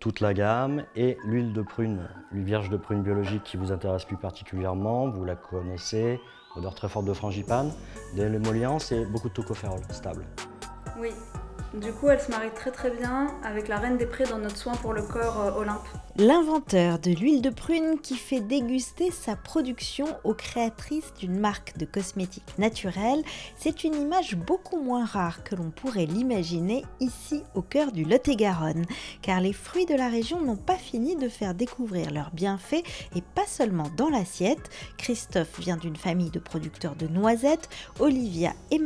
toute la gamme et l'huile de prune, l'huile vierge de prune biologique qui vous intéresse plus particulièrement, vous la connaissez, odeur très forte de frangipane, des émollients, et beaucoup de tocopherol, stable. Oui, du coup, elle se marie très très bien avec la reine des prés dans notre soin pour le corps euh, Olympe. L'inventeur de l'huile de prune qui fait déguster sa production aux créatrices d'une marque de cosmétiques naturels, c'est une image beaucoup moins rare que l'on pourrait l'imaginer ici au cœur du Lot-et-Garonne, car les fruits de la région n'ont pas fini de faire découvrir leurs bienfaits et pas seulement dans l'assiette. Christophe vient d'une famille de producteurs de noisettes, Olivia et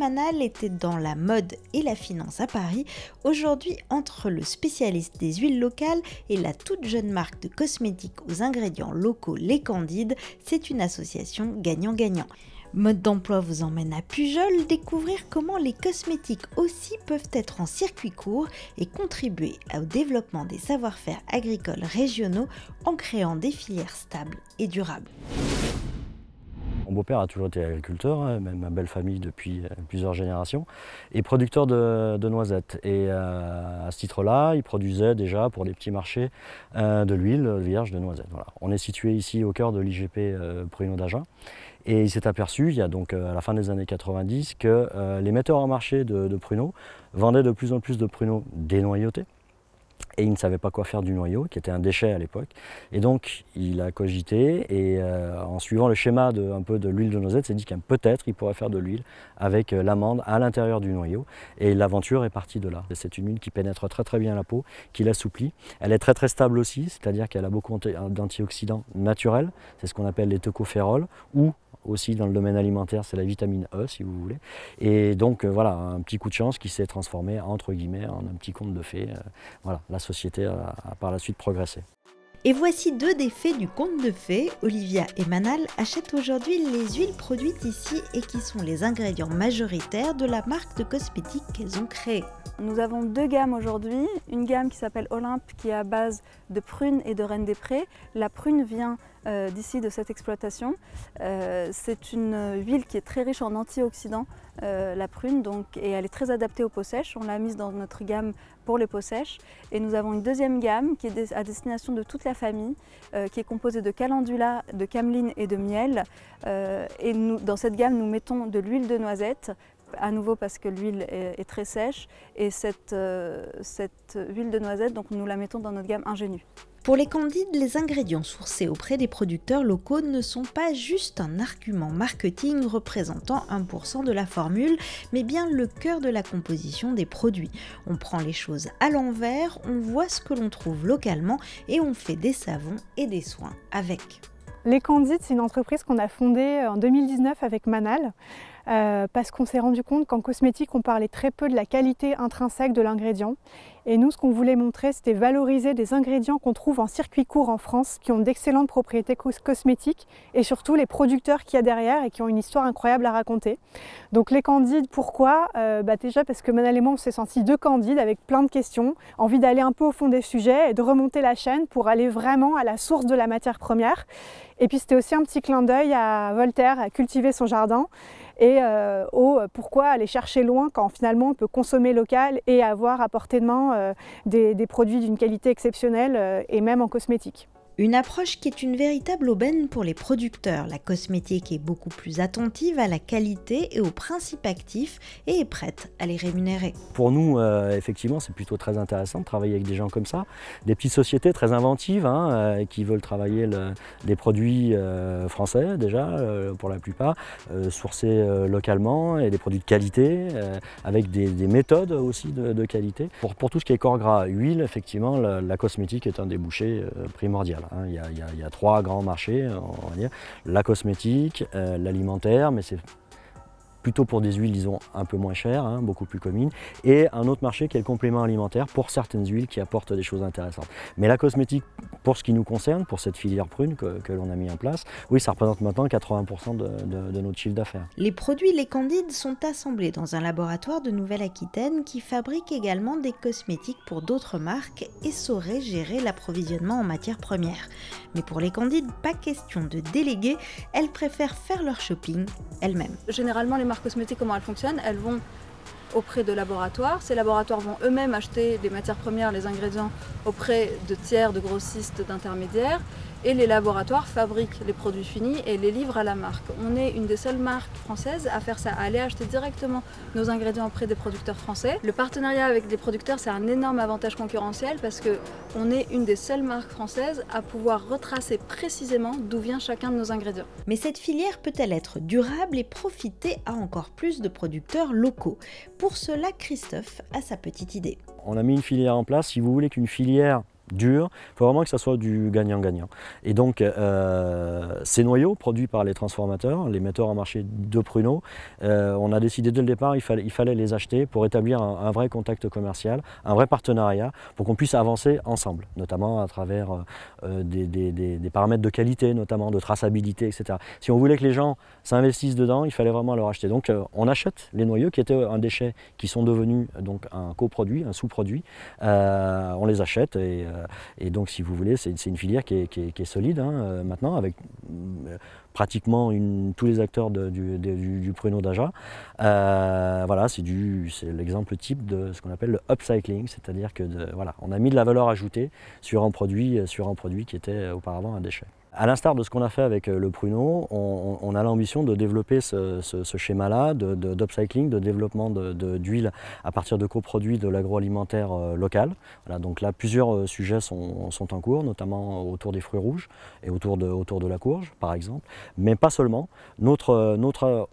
était dans la mode et la finance à Paris aujourd'hui entre le spécialiste des huiles locales et la toute jeune marque de cosmétiques aux ingrédients locaux Les Candides, c'est une association gagnant-gagnant. Mode d'emploi vous emmène à Pujol découvrir comment les cosmétiques aussi peuvent être en circuit court et contribuer au développement des savoir-faire agricoles régionaux en créant des filières stables et durables. Mon beau-père a toujours été agriculteur, hein, même ma belle famille depuis euh, plusieurs générations, et producteur de, noisettes. Et euh, à ce titre-là, il produisait déjà pour les petits marchés euh, de l'huile vierge de noisettes. Voilà. On est situé ici au cœur de l'IGP Pruneau d'Agen. Et il s'est aperçu, il y a donc à la fin des années 90, que les metteurs en marché de, de vendaient de plus en plus de pruneaux dénoyautés, et il ne savait pas quoi faire du noyau, qui était un déchet à l'époque. Et donc, il a cogité et euh, en suivant le schéma de, un peu de l'huile de noisette, s'est dit qu'un peut-être il pourrait faire de l'huile avec euh, l'amande à l'intérieur du noyau. Et l'aventure est partie de là. C'est une huile qui pénètre très très bien la peau, qui l'assouplit. Elle est très très stable aussi, c'est-à-dire qu'elle a beaucoup d'antioxydants naturels, c'est ce qu'on appelle les tocophérols, ou aussi dans le domaine alimentaire, c'est la vitamine E si vous voulez. Et donc euh, voilà, un petit coup de chance qui s'est transformé entre guillemets en un petit conte de fées. voilà, société a, par la suite progressé. Et voici deux des faits du conte de fées. Olivia et Manal achètent aujourd'hui les huiles produites ici et qui sont les ingrédients majoritaires de la marque de cosmétiques qu'elles ont créée. Nous avons deux gammes aujourd'hui. Une gamme qui s'appelle Olympe qui est à base de prunes et de reines des prés. La prune vient euh, d'ici de cette exploitation. Euh, c'est une huile qui est très riche en antioxydants euh, la prune, donc, et elle est très adaptée aux peaux sèches. On l'a mise dans notre gamme pour les peaux sèches. Et nous avons une deuxième gamme qui est à destination de toute la famille, euh, qui est composée de calendula, de cameline et de miel. Euh, et dans cette gamme, nous mettons de l'huile de noisette, à nouveau parce que l'huile est, très sèche. Et cette, cette huile de noisette, donc, nous la mettons dans notre gamme ingénue. Pour les candides, les ingrédients sourcés auprès des producteurs locaux ne sont pas juste un argument marketing représentant 1% de la formule, mais bien le cœur de la composition des produits. On prend les choses à l'envers, on voit ce que l'on trouve localement et on fait des savons et des soins avec. Les Candides, c'est une entreprise qu'on a fondée en 2019 avec Manal, euh, parce qu'on s'est rendu compte qu'en cosmétique, on parlait très peu de la qualité intrinsèque de l'ingrédient et nous, ce qu'on voulait montrer, c'était valoriser des ingrédients qu'on trouve en circuit court en France, qui ont d'excellentes propriétés cosmétiques, et surtout les producteurs qu'il y a derrière et qui ont une histoire incroyable à raconter. Donc les candides, pourquoi euh, bah Déjà parce que Manal et moi, on s'est sentis deux candides avec plein de questions, envie d'aller un peu au fond des sujets et de remonter la chaîne pour aller vraiment à la source de la matière première. Et puis c'était aussi un petit clin d'œil à Voltaire, à cultiver son jardin et euh, au pourquoi aller chercher loin quand finalement on peut consommer local et avoir à portée de main euh, des, produits d'une qualité exceptionnelle euh, et même en cosmétique. Une approche qui est une véritable aubaine pour les producteurs. La cosmétique est beaucoup plus attentive à la qualité et aux principes actifs et est prête à les rémunérer. Pour nous, euh, effectivement, c'est plutôt très intéressant de travailler avec des gens comme ça. Des petites sociétés très inventives hein, euh, qui veulent travailler des produits euh, français déjà, pour la plupart, sourcés localement et des produits de qualité, avec des, méthodes aussi de, qualité. Pour, tout ce qui est corps gras, huile, effectivement, la cosmétique est un débouché primordial. Hein, il, y a, trois grands marchés, on va dire. La cosmétique, euh, l'alimentaire, mais c'est plutôt pour des huiles, disons, un peu moins chères, hein, beaucoup plus communes, et un autre marché qui est le complément alimentaire pour certaines huiles qui apportent des choses intéressantes. Mais la cosmétique, pour ce qui nous concerne, pour cette filière prune que, que l'on a mis en place, oui, ça représente maintenant 80% de, de, de, notre chiffre d'affaires. Les produits Les Candides sont assemblés dans un laboratoire de Nouvelle-Aquitaine qui fabrique également des cosmétiques pour d'autres marques et saurait gérer l'approvisionnement en matières premières. Mais pour les Candides, pas question de déléguer, elles préfèrent faire leur shopping elles-mêmes. Généralement, les marques cosmétiques, comment elles fonctionnent. Elles vont auprès de laboratoires. Ces laboratoires vont eux-mêmes acheter les matières premières, les ingrédients auprès de tiers, de grossistes, d'intermédiaires. Et les laboratoires fabriquent les produits finis et les livrent à la marque. On est une des seules marques françaises à faire ça, à aller acheter directement nos ingrédients auprès des producteurs français. Le partenariat avec des producteurs, c'est un énorme avantage concurrentiel parce qu'on est une des seules marques françaises à pouvoir retracer précisément d'où vient chacun de nos ingrédients. Mais cette filière peut-elle être durable et profiter à encore plus de producteurs locaux pour cela, Christophe a sa petite idée. On a mis une filière en place. Si vous voulez qu'une filière dur. Il faut vraiment que ça soit du gagnant-gagnant. Et donc, euh, ces noyaux produits par les transformateurs, les metteurs en marché de pruneaux, euh, on a décidé dès le départ il fallait, il fallait les acheter pour établir un, vrai contact commercial, un vrai partenariat, pour qu'on puisse avancer ensemble, notamment à travers euh, des, des, paramètres de qualité, notamment de traçabilité, etc. Si on voulait que les gens s'investissent dedans, il fallait vraiment leur acheter. Donc, on achète les noyaux qui étaient un déchet, qui sont devenus donc un coproduit, un sous-produit. on les achète et euh, et donc, si vous voulez, c'est une filière qui est, solide hein, euh, maintenant, avec euh, pratiquement tous les acteurs du, pruneau d'Aja. voilà, c'est l'exemple type de ce qu'on appelle le upcycling, c'est-à-dire que voilà, on a mis de la valeur ajoutée sur un produit, sur un produit qui était auparavant un déchet. À l'instar de ce qu'on a fait avec euh, le pruneau, on, a l'ambition de développer ce, schéma-là d'upcycling, de, de, de, développement d'huile à partir de coproduits de l'agroalimentaire euh, local. donc là, plusieurs euh, sujets sont, en cours, notamment autour des fruits rouges et autour de, la courge, par exemple. Mais pas seulement. Notre,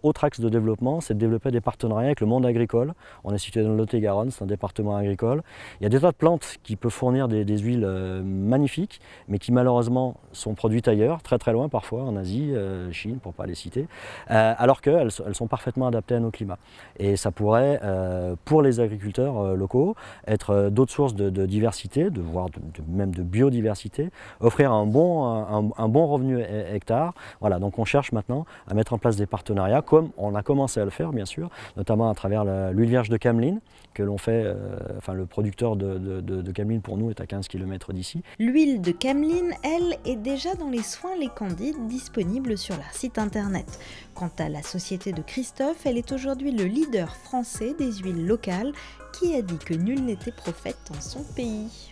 autre axe de développement, c'est de développer des partenariats avec le monde agricole. On est situé dans le Lot-et-Garonne, c'est un département agricole. Il y a des tas de plantes qui peuvent fournir des, des huiles magnifiques, mais qui malheureusement sont produites ailleurs, très très loin parfois, en Asie, euh, Chine, pour ne pas les citer, euh, alors qu'elles elles sont parfaitement adaptées à nos climats. Et ça pourrait, euh, pour les agriculteurs locaux, être d'autres sources de, diversité, de, voire même de biodiversité, offrir un bon, un, bon revenu hectare. Voilà, donc on cherche maintenant à mettre en place des partenariats, comme on a commencé à le faire, bien sûr, notamment à travers l'huile vierge de Cameline, que l'on fait, enfin le producteur de, de, Cameline pour nous est à 15 km d'ici. L'huile de Cameline, elle, est déjà dans les soins les candides disponibles sur leur site internet. Quant à la société de Christophe, elle est aujourd'hui le leader français des huiles locales qui a dit que nul n'était prophète en son pays.